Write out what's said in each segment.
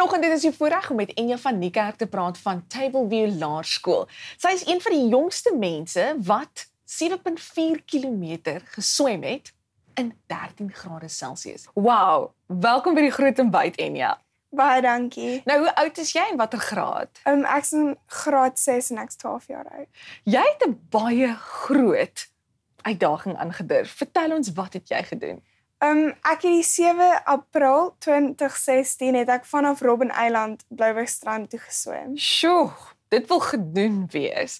Vanoggend het ons die voorreg om met Enja van Niekerk te praat van Tableview Laerskool. Sy is een van die jongste mense wat 7.4 km geswem het in 13 grade Celsius. Wow, welkom by die groot en byt Enja. Baie dankie. Nou hoe oud is jy en watter graad? Ehm um, ek's in graad 6 en ek's 12 jaar oud. Jy het 'n baie groot uitdaging aangedurf. Vertel ons wat het jy gedoen? Um, ek het die 7 April 2016 het ek vanaf Robben Eiland Blouwegstrand toe geswem. Sjoe, dit wil gedoen wees.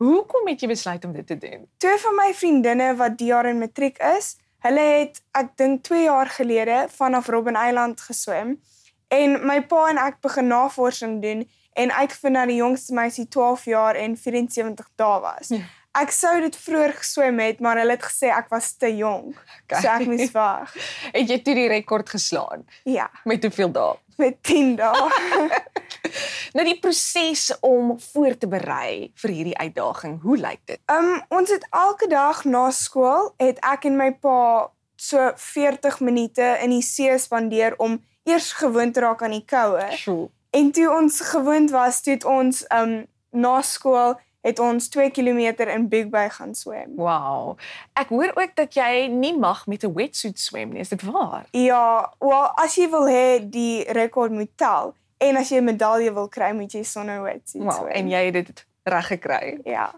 Hoekom het jy besluit om dit te doen? Twee van my vriendinne wat die jaar in matriek is, hulle het ek dink 2 jaar gelede vanaf Robben Eiland geswem en my pa en ek begin navorsing doen en uitvind dat die jongste meisie 12 jaar en 74 dae was. Ja ek sou dit vroeër geswem het, maar hulle het gesê ek was te jonk. Okay. So ek moes wag. het jy toe die rekord geslaan? Ja. Met hoeveel dae? Met 10 dae. nou die proses om voor te berei vir hierdie uitdaging, hoe lyk dit? Ehm um, ons het elke dag na skool het ek en my pa so 40 minute in die see spandeer om eers gewoond te raak aan die koue. Sure. En toe ons gewoond was, toe het ons ehm um, na skool het ons 2 km in Big Bay gaan swem. Wow. Ek hoor ook dat jy nie mag met 'n wetsuit swem nie. Is dit waar? Ja, wel as jy wil hê die rekord moet tel en as jy 'n medalje wil kry moet jy sonder wetsuit wow, swem. En jy het dit reg gekry. Ja.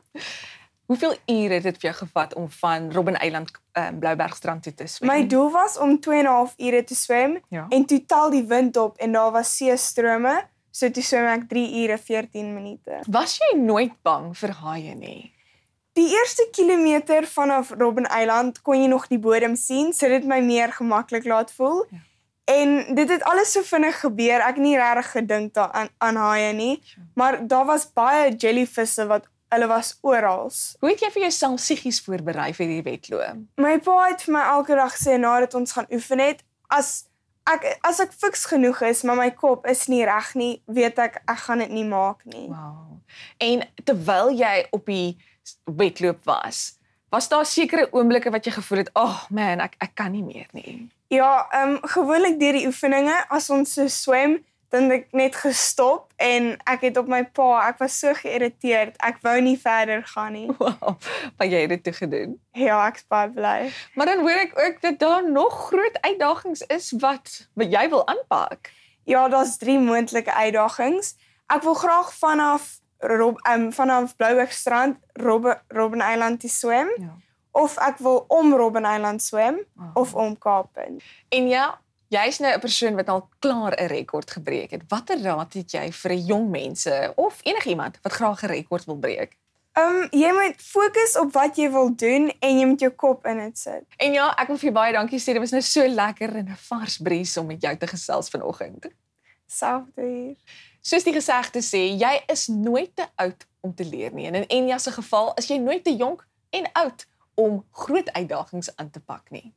Hoeveel ure het dit vir jou gevat om van Robben Island um, ehm, Bloubergstrand toe te swem? My doel was om 2 en 'n half ure te swem ja. en toe tel die wind op en daar was seestrome. So toe swem ek 3 ure 14 minute. Was jy nooit bang vir haie nie? Die eerste kilometer vanaf Robben Island kon jy nog die bodem sien, so dit het my meer gemaklik laat voel. Ja. En dit het alles so vinnig gebeur. Ek het nie regtig gedink daaraan aan haie nie, maar daar was baie jellyvisse wat hulle was oral. Hoe het jy vir jouself psigies voorberei vir hierdie wedloop? My pa het vir my elke dag sê nadat ons gaan oefen het, as ek as ek fiks genoeg is, maar my kop is nie reg nie, weet ek ek gaan dit nie maak nie. Wow. En terwyl jy op die wedloop was, was daar sekere oomblikke wat jy gevoel het, "Ag oh man, ek ek kan nie meer nie." Ja, ehm um, gewoonlik deur die oefeninge as ons so swem, dan ek net gestop en ek het op my pa, ek was so geïrriteerd. Ek wou nie verder gaan nie. Wow. Maar jy het dit gedoen. Ja, ek's baie bly. Maar dan hoor ek ook dat daar nog groot uitdagings is wat wat jy wil aanpak. Ja, daar's drie moontlike uitdagings. Ek wil graag vanaf Rob ehm um, vanaf Blouwegstrand Rob Robben Island swem. Ja. Of ek wil om Robben Island swem oh. of om Kaappunt. En ja, Jy's nou 'n persoon wat al klaar 'n rekord gebreek het. Watter raad het jy vir 'n jong mense of enigiemand wat graag 'n rekord wil breek? Ehm um, jy moet fokus op wat jy wil doen en jy moet jou kop in dit sit. En ja, ek wil vir jou baie dankie sê. Dit was nou so lekker en 'n vars bries om met jou te gesels vanoggend. Selfde hier. Soos die gesegde sê, jy is nooit te oud om te leer nie. En in Enja se geval, is jy nooit te jonk en oud om groot uitdagings aan te pak nie.